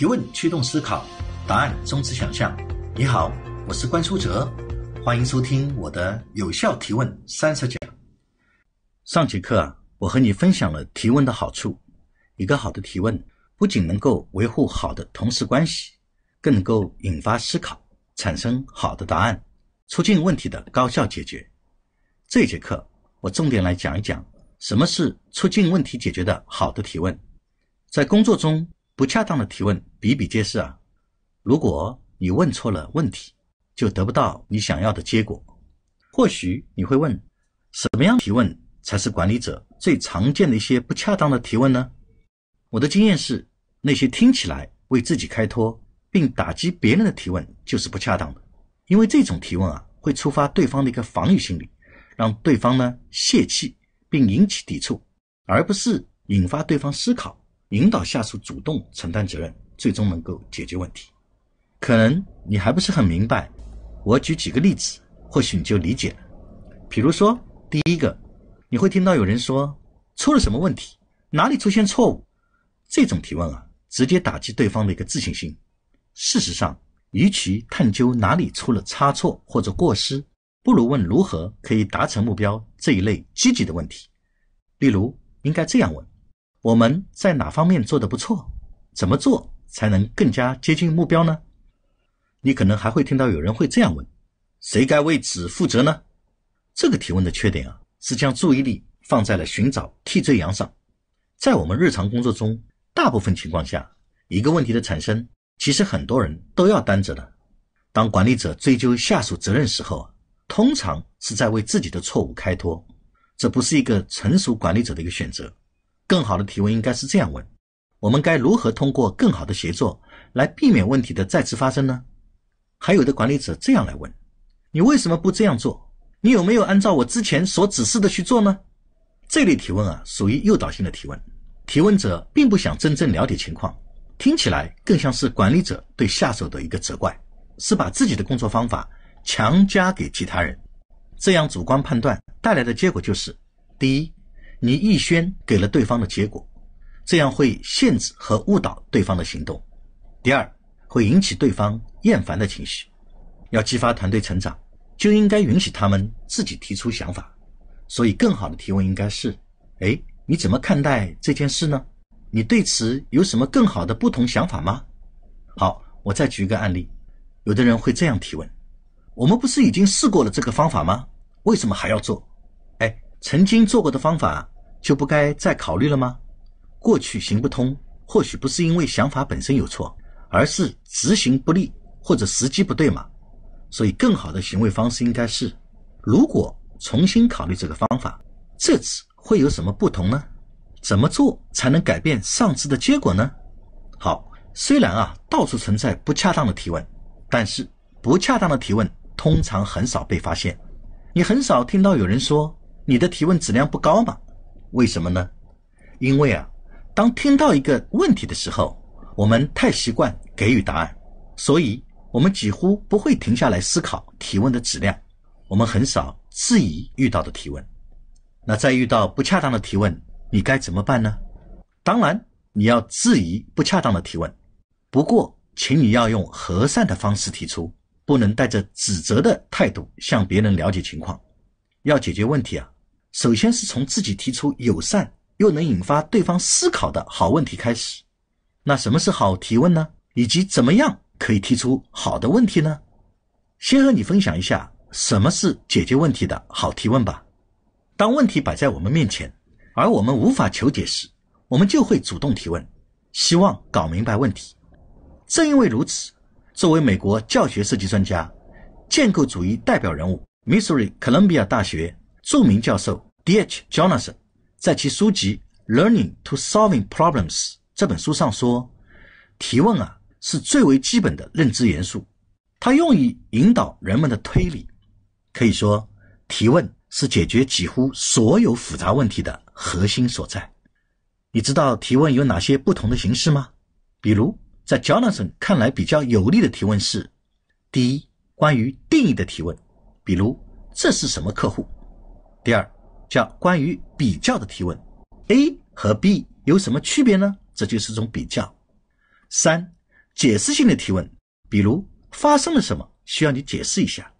提问驱动思考，答案终止想象。你好，我是关书哲，欢迎收听我的有效提问三十讲。上节课啊，我和你分享了提问的好处。一个好的提问不仅能够维护好的同事关系，更能够引发思考，产生好的答案，促进问题的高效解决。这节课我重点来讲一讲什么是促进问题解决的好的提问，在工作中。不恰当的提问比比皆是啊！如果你问错了问题，就得不到你想要的结果。或许你会问：什么样提问才是管理者最常见的一些不恰当的提问呢？我的经验是，那些听起来为自己开脱并打击别人的提问就是不恰当的，因为这种提问啊，会触发对方的一个防御心理，让对方呢泄气并引起抵触，而不是引发对方思考。引导下属主动承担责任，最终能够解决问题。可能你还不是很明白，我举几个例子，或许你就理解了。比如说，第一个，你会听到有人说：“出了什么问题？哪里出现错误？”这种提问啊，直接打击对方的一个自信心。事实上，与其探究哪里出了差错或者过失，不如问如何可以达成目标这一类积极的问题。例如，应该这样问。我们在哪方面做得不错？怎么做才能更加接近目标呢？你可能还会听到有人会这样问：“谁该为此负责呢？”这个提问的缺点啊，是将注意力放在了寻找替罪羊上。在我们日常工作中，大部分情况下，一个问题的产生，其实很多人都要担责的。当管理者追究下属责任时候，通常是在为自己的错误开脱，这不是一个成熟管理者的一个选择。更好的提问应该是这样问：我们该如何通过更好的协作来避免问题的再次发生呢？还有的管理者这样来问：你为什么不这样做？你有没有按照我之前所指示的去做呢？这类提问啊，属于诱导性的提问，提问者并不想真正了解情况，听起来更像是管理者对下属的一个责怪，是把自己的工作方法强加给其他人。这样主观判断带来的结果就是：第一。你预先给了对方的结果，这样会限制和误导对方的行动。第二，会引起对方厌烦的情绪。要激发团队成长，就应该允许他们自己提出想法。所以，更好的提问应该是：哎，你怎么看待这件事呢？你对此有什么更好的不同想法吗？好，我再举一个案例。有的人会这样提问：我们不是已经试过了这个方法吗？为什么还要做？曾经做过的方法就不该再考虑了吗？过去行不通，或许不是因为想法本身有错，而是执行不力或者时机不对嘛。所以，更好的行为方式应该是：如果重新考虑这个方法，这次会有什么不同呢？怎么做才能改变上次的结果呢？好，虽然啊，到处存在不恰当的提问，但是不恰当的提问通常很少被发现。你很少听到有人说。你的提问质量不高嘛？为什么呢？因为啊，当听到一个问题的时候，我们太习惯给予答案，所以我们几乎不会停下来思考提问的质量。我们很少质疑遇到的提问。那在遇到不恰当的提问，你该怎么办呢？当然，你要质疑不恰当的提问。不过，请你要用和善的方式提出，不能带着指责的态度向别人了解情况。要解决问题啊。首先是从自己提出友善又能引发对方思考的好问题开始。那什么是好提问呢？以及怎么样可以提出好的问题呢？先和你分享一下什么是解决问题的好提问吧。当问题摆在我们面前，而我们无法求解时，我们就会主动提问，希望搞明白问题。正因为如此，作为美国教学设计专家、建构主义代表人物，m i 密苏里哥伦比亚大学著名教授。Dh Johnson 在其书籍《Learning to Solving Problems》这本书上说：“提问啊是最为基本的认知元素，它用于引导人们的推理。可以说，提问是解决几乎所有复杂问题的核心所在。你知道提问有哪些不同的形式吗？比如，在 j o n a t s o n 看来比较有利的提问是：第一，关于定义的提问，比如这是什么客户；第二，叫关于比较的提问，A 和 B 有什么区别呢？这就是种比较。三、解释性的提问，比如发生了什么，需要你解释一下。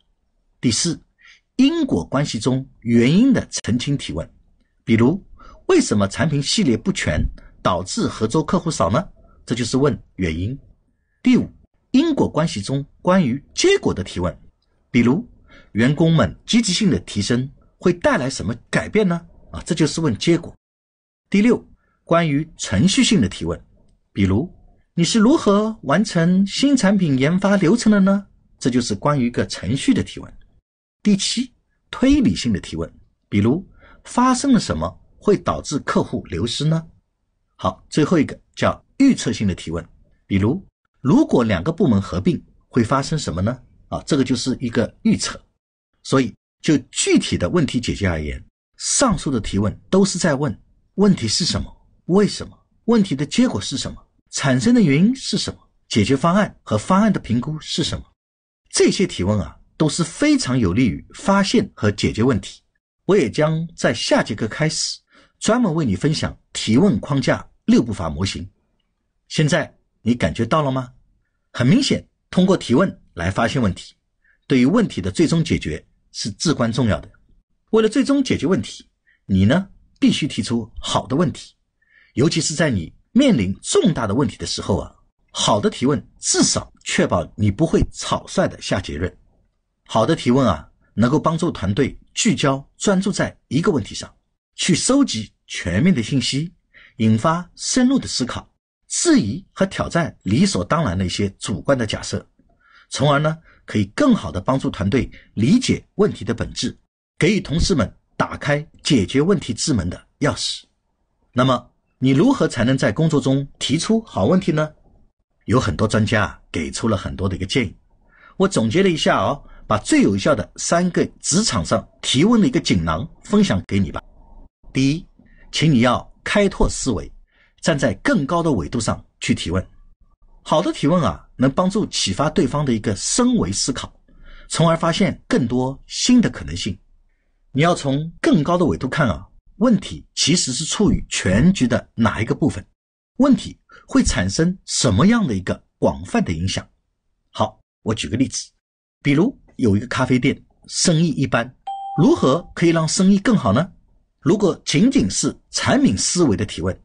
第四，因果关系中原因的澄清提问，比如为什么产品系列不全导致合作客户少呢？这就是问原因。第五，因果关系中关于结果的提问，比如员工们积极性的提升。会带来什么改变呢？啊，这就是问结果。第六，关于程序性的提问，比如你是如何完成新产品研发流程的呢？这就是关于一个程序的提问。第七，推理性的提问，比如发生了什么会导致客户流失呢？好，最后一个叫预测性的提问，比如如果两个部门合并会发生什么呢？啊，这个就是一个预测。所以。就具体的问题解决而言，上述的提问都是在问问题是什么、为什么、问题的结果是什么、产生的原因是什么、解决方案和方案的评估是什么。这些提问啊，都是非常有利于发现和解决问题。我也将在下节课开始专门为你分享提问框架六步法模型。现在你感觉到了吗？很明显，通过提问来发现问题，对于问题的最终解决。是至关重要的。为了最终解决问题，你呢必须提出好的问题，尤其是在你面临重大的问题的时候啊。好的提问至少确保你不会草率的下结论。好的提问啊，能够帮助团队聚焦、专注在一个问题上，去收集全面的信息，引发深入的思考，质疑和挑战理所当然的一些主观的假设，从而呢。可以更好地帮助团队理解问题的本质，给予同事们打开解决问题之门的钥匙。那么，你如何才能在工作中提出好问题呢？有很多专家给出了很多的一个建议，我总结了一下哦，把最有效的三个职场上提问的一个锦囊分享给你吧。第一，请你要开拓思维，站在更高的维度上去提问。好的提问啊，能帮助启发对方的一个深维思考，从而发现更多新的可能性。你要从更高的维度看啊，问题其实是处于全局的哪一个部分？问题会产生什么样的一个广泛的影响？好，我举个例子，比如有一个咖啡店，生意一般，如何可以让生意更好呢？如果仅仅是产品思维的提问，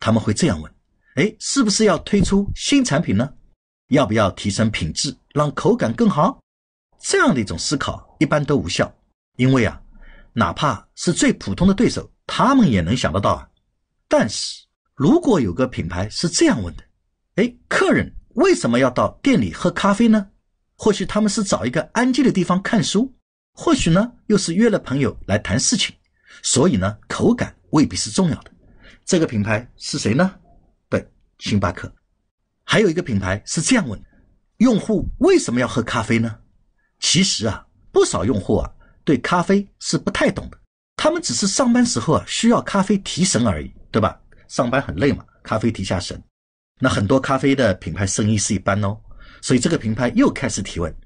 他们会这样问。哎，是不是要推出新产品呢？要不要提升品质，让口感更好？这样的一种思考一般都无效，因为啊，哪怕是最普通的对手，他们也能想得到啊。但是如果有个品牌是这样问的：哎，客人为什么要到店里喝咖啡呢？或许他们是找一个安静的地方看书，或许呢又是约了朋友来谈事情。所以呢，口感未必是重要的。这个品牌是谁呢？星巴克，还有一个品牌是这样问：用户为什么要喝咖啡呢？其实啊，不少用户啊对咖啡是不太懂的，他们只是上班时候啊需要咖啡提神而已，对吧？上班很累嘛，咖啡提下神。那很多咖啡的品牌生意是一般哦，所以这个品牌又开始提问：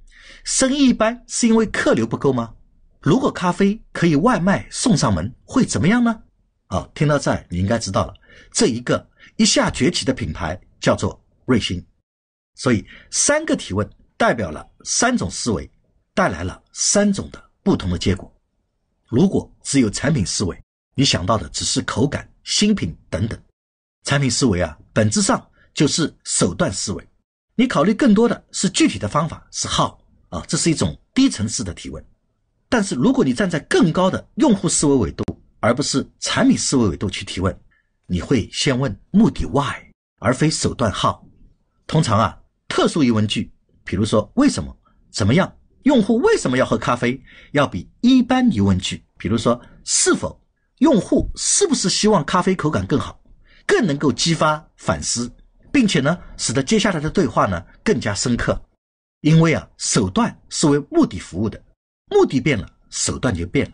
生意一般是因为客流不够吗？如果咖啡可以外卖送上门，会怎么样呢？哦，听到这你应该知道了，这一个。一下崛起的品牌叫做瑞幸，所以三个提问代表了三种思维，带来了三种的不同的结果。如果只有产品思维，你想到的只是口感、新品等等。产品思维啊，本质上就是手段思维，你考虑更多的是具体的方法，是 how 啊，这是一种低层次的提问。但是如果你站在更高的用户思维维度，而不是产品思维维度去提问。你会先问目的 why，而非手段 how。通常啊，特殊疑问句，比如说为什么、怎么样，用户为什么要喝咖啡，要比一般疑问句，比如说是否，用户是不是希望咖啡口感更好，更能够激发反思，并且呢，使得接下来的对话呢更加深刻。因为啊，手段是为目的服务的，目的变了，手段就变了；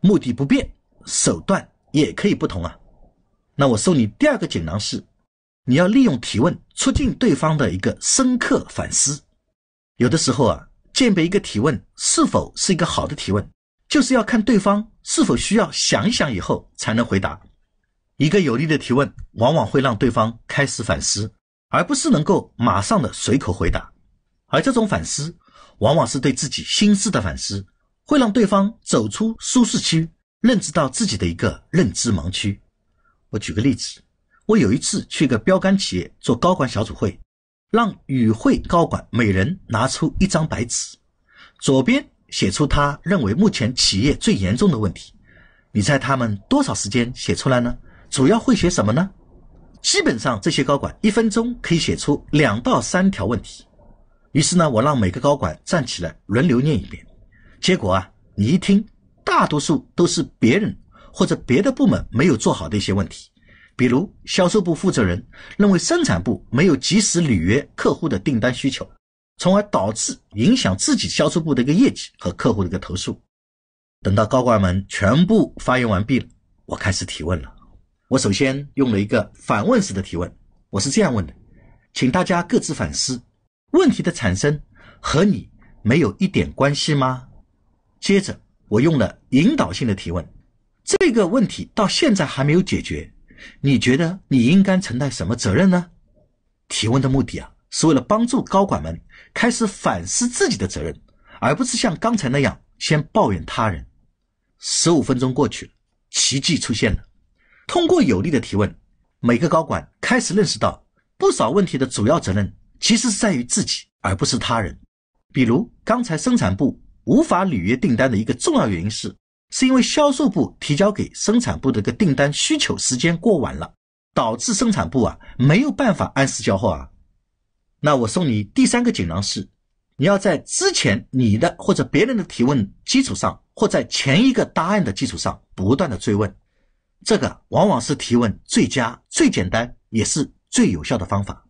目的不变，手段也可以不同啊。那我送你第二个锦囊是，你要利用提问促进对方的一个深刻反思。有的时候啊，鉴别一个提问是否是一个好的提问，就是要看对方是否需要想一想以后才能回答。一个有力的提问，往往会让对方开始反思，而不是能够马上的随口回答。而这种反思，往往是对自己心思的反思，会让对方走出舒适区，认知到自己的一个认知盲区。我举个例子，我有一次去一个标杆企业做高管小组会，让与会高管每人拿出一张白纸，左边写出他认为目前企业最严重的问题。你猜他们多少时间写出来呢？主要会写什么呢？基本上这些高管一分钟可以写出两到三条问题。于是呢，我让每个高管站起来轮流念一遍。结果啊，你一听，大多数都是别人。或者别的部门没有做好的一些问题，比如销售部负责人认为生产部没有及时履约客户的订单需求，从而导致影响自己销售部的一个业绩和客户的一个投诉。等到高管们全部发言完毕了，我开始提问了。我首先用了一个反问式的提问，我是这样问的：“请大家各自反思，问题的产生和你没有一点关系吗？”接着我用了引导性的提问。这个问题到现在还没有解决，你觉得你应该承担什么责任呢？提问的目的啊，是为了帮助高管们开始反思自己的责任，而不是像刚才那样先抱怨他人。十五分钟过去了，奇迹出现了。通过有力的提问，每个高管开始认识到，不少问题的主要责任其实是在于自己，而不是他人。比如刚才生产部无法履约订单的一个重要原因是。是因为销售部提交给生产部的一个订单需求时间过晚了，导致生产部啊没有办法按时交货啊。那我送你第三个锦囊是，你要在之前你的或者别人的提问基础上，或在前一个答案的基础上不断的追问，这个往往是提问最佳、最简单也是最有效的方法。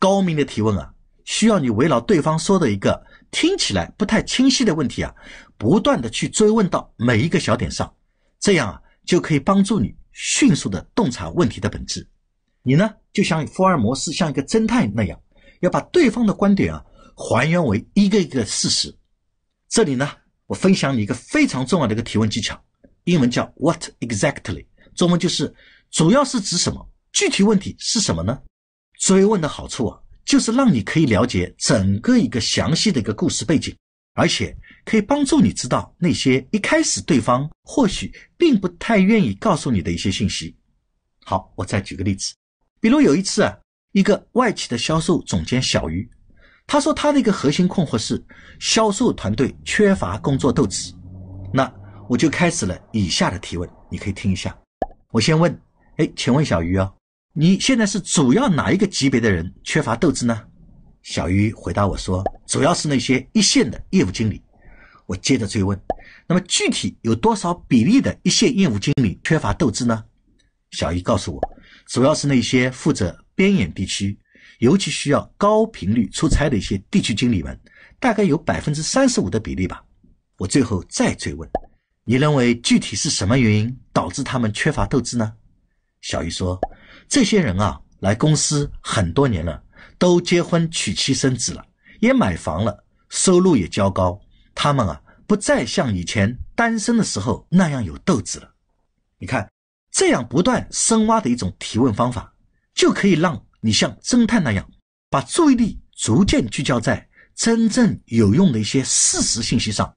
高明的提问啊，需要你围绕对方说的一个。听起来不太清晰的问题啊，不断的去追问到每一个小点上，这样啊就可以帮助你迅速的洞察问题的本质。你呢就像福尔摩斯，像一个侦探那样，要把对方的观点啊还原为一个一个事实。这里呢，我分享你一个非常重要的一个提问技巧，英文叫 "What exactly"，中文就是主要是指什么？具体问题是什么呢？追问的好处啊。就是让你可以了解整个一个详细的一个故事背景，而且可以帮助你知道那些一开始对方或许并不太愿意告诉你的一些信息。好，我再举个例子，比如有一次啊，一个外企的销售总监小鱼，他说他的一个核心困惑是销售团队缺乏工作斗志。那我就开始了以下的提问，你可以听一下。我先问，哎，请问小鱼啊？你现在是主要哪一个级别的人缺乏斗志呢？小鱼回答我说：“主要是那些一线的业务经理。”我接着追问：“那么具体有多少比例的一线业务经理缺乏斗志呢？”小鱼告诉我：“主要是那些负责边远地区，尤其需要高频率出差的一些地区经理们，大概有百分之三十五的比例吧。”我最后再追问：“你认为具体是什么原因导致他们缺乏斗志呢？”小鱼说。这些人啊，来公司很多年了，都结婚娶妻生子了，也买房了，收入也较高。他们啊，不再像以前单身的时候那样有斗志了。你看，这样不断深挖的一种提问方法，就可以让你像侦探那样，把注意力逐渐聚焦在真正有用的一些事实信息上。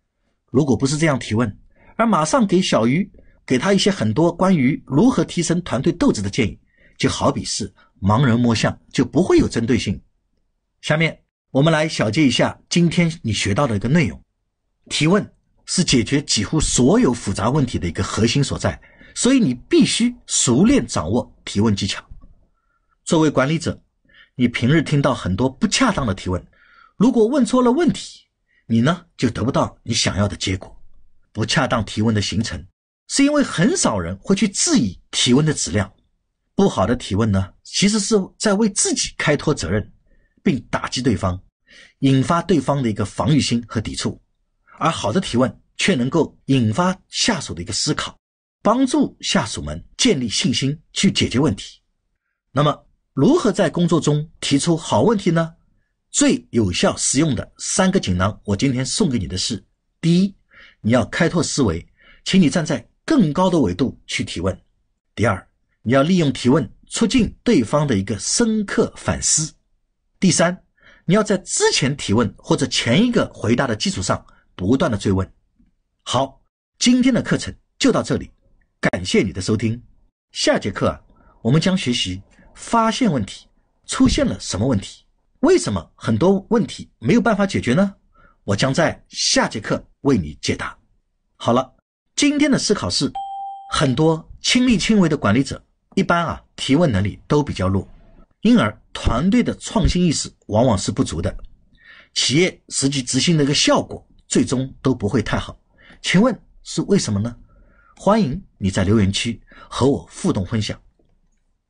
如果不是这样提问，而马上给小鱼给他一些很多关于如何提升团队斗志的建议。就好比是盲人摸象，就不会有针对性。下面我们来小结一下今天你学到的一个内容：提问是解决几乎所有复杂问题的一个核心所在，所以你必须熟练掌握提问技巧。作为管理者，你平日听到很多不恰当的提问，如果问错了问题，你呢就得不到你想要的结果。不恰当提问的形成，是因为很少人会去质疑提问的质量。不好的提问呢，其实是在为自己开脱责任，并打击对方，引发对方的一个防御心和抵触；而好的提问却能够引发下属的一个思考，帮助下属们建立信心去解决问题。那么，如何在工作中提出好问题呢？最有效实用的三个锦囊，我今天送给你的是：第一，你要开拓思维，请你站在更高的维度去提问；第二，你要利用提问促进对方的一个深刻反思。第三，你要在之前提问或者前一个回答的基础上不断的追问。好，今天的课程就到这里，感谢你的收听。下节课啊，我们将学习发现问题出现了什么问题，为什么很多问题没有办法解决呢？我将在下节课为你解答。好了，今天的思考是很多亲力亲为的管理者。一般啊，提问能力都比较弱，因而团队的创新意识往往是不足的，企业实际执行的一个效果，最终都不会太好。请问是为什么呢？欢迎你在留言区和我互动分享。